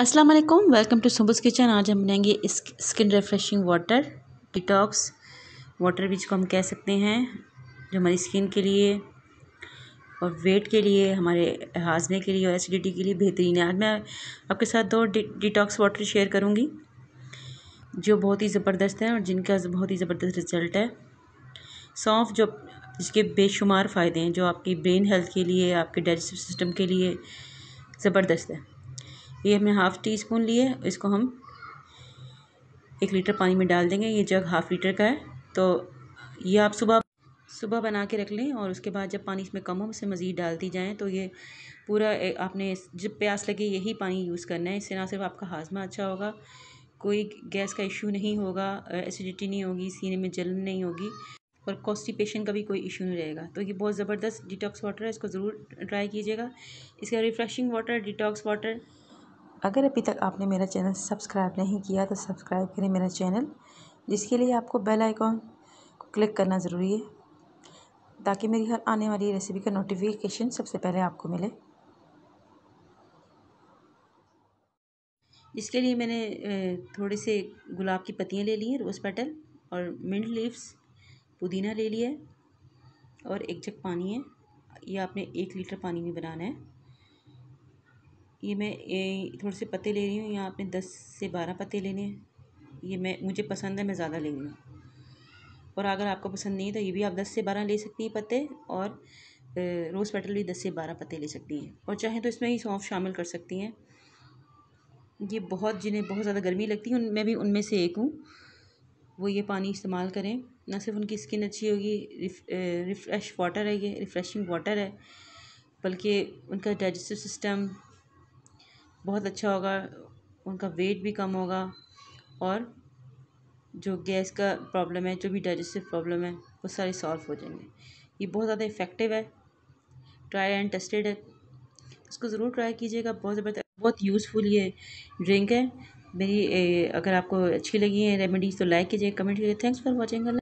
अस्सलाम वालेकुम welcome to सुबुस kitchen आज हम बनाएंगे skin refreshing water detox water भी जिसको हम कह सकते हैं जो हमारी स्किन के लिए और वेट के लिए हमारे हाजमे के लिए और एसिडिटी के लिए बेहतरीन है आज मैं आपके साथ दो डिटॉक्स वाटर शेयर करूँगी जो बहुत ही ज़बरदस्त है और जिनका बहुत ही ज़बरदस्त रिज़ल्ट है सौंफ जो जिसके बेशुमार फ़ायदे हैं जो आपकी ब्रेन हेल्थ के लिए आपके डाइजेस्टिव सिस्टम के लिए ज़बरदस्त है ये हमने हाफ़ टी स्पून लिए इसको हम एक लीटर पानी में डाल देंगे ये जग हाफ़ लीटर का है तो ये आप सुबह सुबह बना के रख लें और उसके बाद जब पानी इसमें कम हो उसे मज़ीद डालती जाएँ तो ये पूरा आपने जब प्यास लगे यही पानी यूज़ करना है इससे ना सिर्फ आपका हाजमा अच्छा होगा कोई गैस का इशू नहीं होगा एसिडिटी नहीं होगी सीने में जलन नहीं होगी और कॉन्स्टिपेशन का भी कोई इशू नहीं रहेगा तो ये बहुत ज़बरदस्त डिटॉक्स वाटर है इसको ज़रूर ट्राई कीजिएगा इसका रिफ़्रेशिंग वाटर डिटॉक्स वाटर अगर अभी तक आपने मेरा चैनल सब्सक्राइब नहीं किया तो सब्सक्राइब करें मेरा चैनल जिसके लिए आपको बेल आइकॉन को क्लिक करना ज़रूरी है ताकि मेरी हर आने वाली रेसिपी का नोटिफिकेशन सबसे पहले आपको मिले इसके लिए मैंने थोड़े से गुलाब की पत्तियाँ ले ली हैं रोज़ पेटल और मिंट लीव्स पुदीना ले लिया है और एक जग पानी है ये आपने एक लीटर पानी में बनाना है ये मैं ये थोड़े से पत्ते ले रही हूँ यहाँ आपने दस से बारह पत्ते लेने हैं ये मैं मुझे पसंद है मैं ज़्यादा ले रही हूँ और अगर आपको पसंद नहीं तो ये भी आप दस से बारह ले सकती हैं पत्ते और रोज़ पेटल भी दस से बारह पत्ते ले सकती हैं और चाहें तो इसमें ही सौंफ शामिल कर सकती हैं ये बहुत जिन्हें बहुत ज़्यादा गर्मी लगती है उन मैं भी उनमें से एक हूँ वो ये पानी इस्तेमाल करें ना सिर्फ उनकी स्किन अच्छी होगी रिफ़्रेश वाटर है ये रिफ़्रेशिंग वाटर है बल्कि उनका डाइजेस्टिव सिस्टम बहुत अच्छा होगा उनका वेट भी कम होगा और जो गैस का प्रॉब्लम है जो भी डाइजेस्टिव प्रॉब्लम है वो सारी सॉल्व हो जाएंगे ये बहुत ज़्यादा इफ़ेक्टिव है ट्राई एंड टेस्टेड है इसको ज़रूर ट्राई कीजिएगा बहुत ज़बरदस्त बहुत यूज़फुल ये ड्रिंक है मेरी ए, अगर आपको अच्छी लगी है रेमेडीज़ तो लाइक कीजिए कमेंट कीजिए थैंक्स फॉर वॉचिंग